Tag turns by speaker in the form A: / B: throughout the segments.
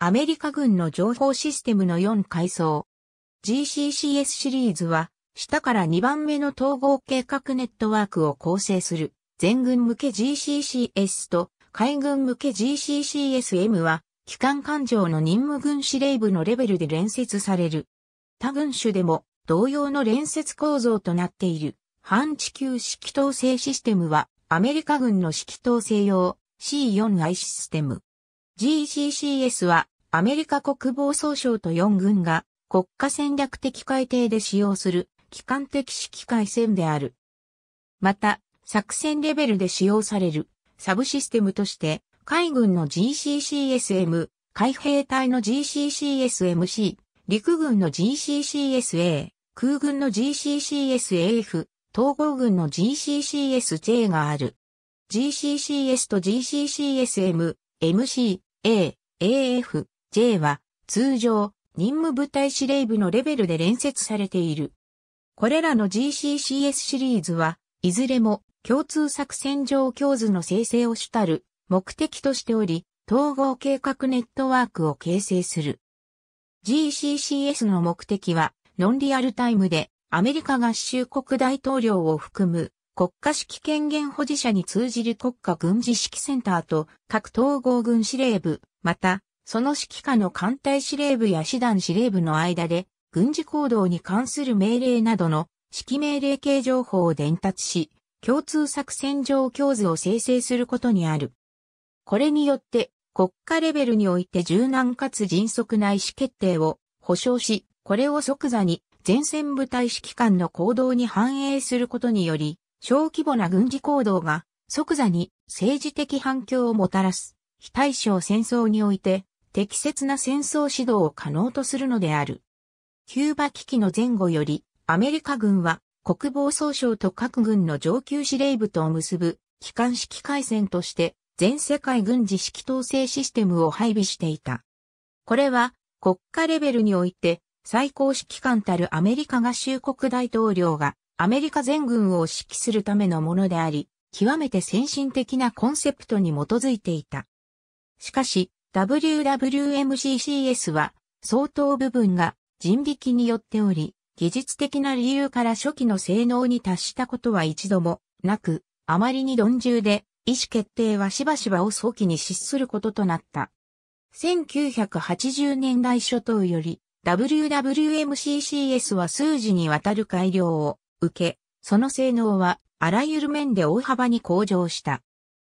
A: アメリカ軍の情報システムの4階層。GCCS シリーズは、下から2番目の統合計画ネットワークを構成する、全軍向け GCCS と海軍向け GCCSM は、機関艦上の任務軍司令部のレベルで連接される。他軍種でも同様の連接構造となっている。反地球指揮統制システムは、アメリカ軍の指揮統制用 C4I システム。GCCS はアメリカ国防総省と4軍が国家戦略的改定で使用する機関的指揮回戦である。また、作戦レベルで使用されるサブシステムとして海軍の GCCSM、海兵隊の GCCSMC、陸軍の GCCSA、空軍の GCCSAF、統合軍の GCCSJ がある。GCCS と GCCSM、MC、A、AF、J は通常任務部隊司令部のレベルで連接されている。これらの GCCS シリーズは、いずれも共通作戦上教図の生成を主たる目的としており、統合計画ネットワークを形成する。GCCS の目的は、ノンリアルタイムでアメリカ合衆国大統領を含む国家指揮権限保持者に通じる国家軍事指揮センターと各統合軍司令部、またその指揮下の艦隊司令部や師団司令部の間で、軍事行動に関する命令などの指揮命令系情報を伝達し、共通作戦状況図を生成することにある。これによって国家レベルにおいて柔軟かつ迅速な意思決定を保障し、これを即座に前線部隊指揮官の行動に反映することにより、小規模な軍事行動が即座に政治的反響をもたらす。非対称戦争において適切な戦争指導を可能とするのである。キューバ危機の前後より、アメリカ軍は国防総省と各軍の上級司令部とを結ぶ機関式回線として全世界軍事指揮統制システムを配備していた。これは国家レベルにおいて最高指揮官たるアメリカ合衆国大統領がアメリカ全軍を指揮するためのものであり、極めて先進的なコンセプトに基づいていた。しかし、WWMCCS は相当部分が人力によっており、技術的な理由から初期の性能に達したことは一度もなく、あまりに論重で意思決定はしばしばを早期に失することとなった。1980年代初頭より WWMCCS は数字にわたる改良を受け、その性能はあらゆる面で大幅に向上した。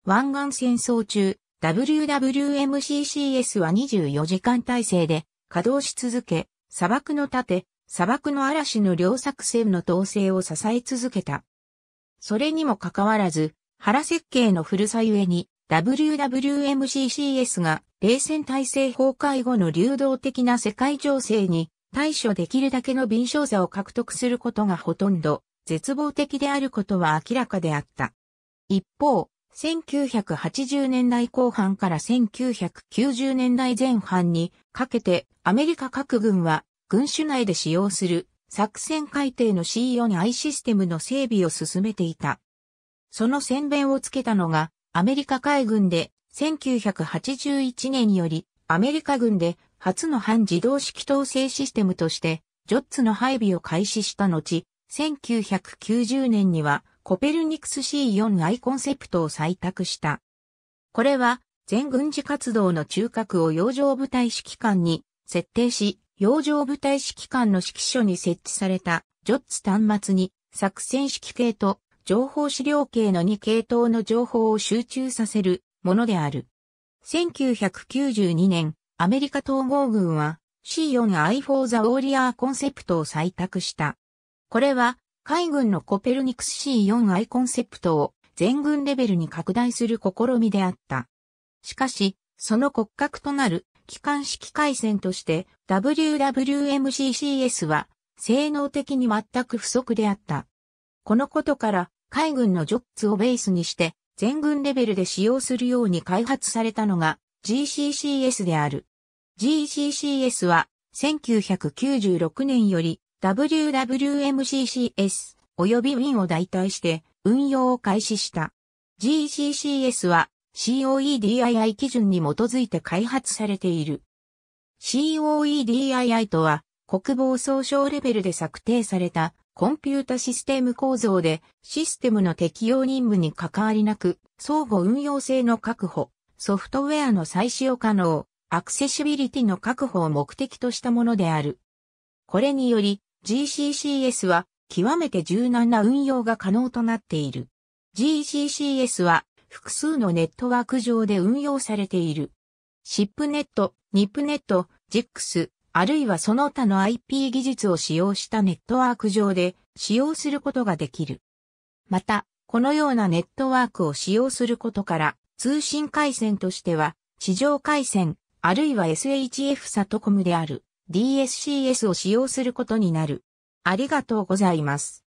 A: 湾岸戦争中、WWMCCS は24時間体制で稼働し続け、砂漠の盾、砂漠の嵐の両作戦の統制を支え続けた。それにもかかわらず、原設計の古さゆえに、WWMCCS が冷戦体制崩壊後の流動的な世界情勢に対処できるだけの敏捷さを獲得することがほとんど絶望的であることは明らかであった。一方、1980年代後半から1990年代前半にかけてアメリカ各軍は軍種内で使用する作戦海底の C4I システムの整備を進めていた。その宣伝をつけたのがアメリカ海軍で1981年よりアメリカ軍で初の半自動式統制システムとしてジョッツの配備を開始した後、1990年にはコペルニクス C4i コンセプトを採択した。これは、全軍事活動の中核を洋上部隊指揮官に設定し、洋上部隊指揮官の指揮所に設置されたジョッツ端末に作戦指揮系と情報資料系の2系統の情報を集中させるものである。1992年、アメリカ統合軍は C4i for the Warrior コンセプトを採択した。これは海軍のコペルニクス C4I コンセプトを全軍レベルに拡大する試みであった。しかし、その骨格となる機関式回線として WWMCCS は性能的に全く不足であった。このことから海軍のジョッツをベースにして全軍レベルで使用するように開発されたのが GCCS である。GCCS は1996年より WWMCCS 及び Win を代替して運用を開始した。GCCS は COEDII 基準に基づいて開発されている。COEDII とは国防総省レベルで策定されたコンピュータシステム構造でシステムの適用任務に関わりなく相互運用性の確保、ソフトウェアの再使用可能、アクセシビリティの確保を目的としたものである。これにより GCCS は極めて柔軟な運用が可能となっている。GCCS は複数のネットワーク上で運用されている。シップネット、ニップネット、JIX、あるいはその他の IP 技術を使用したネットワーク上で使用することができる。また、このようなネットワークを使用することから通信回線としては地上回線、あるいは SHF サトコムである。DSCS を使用することになる。ありがとうございます。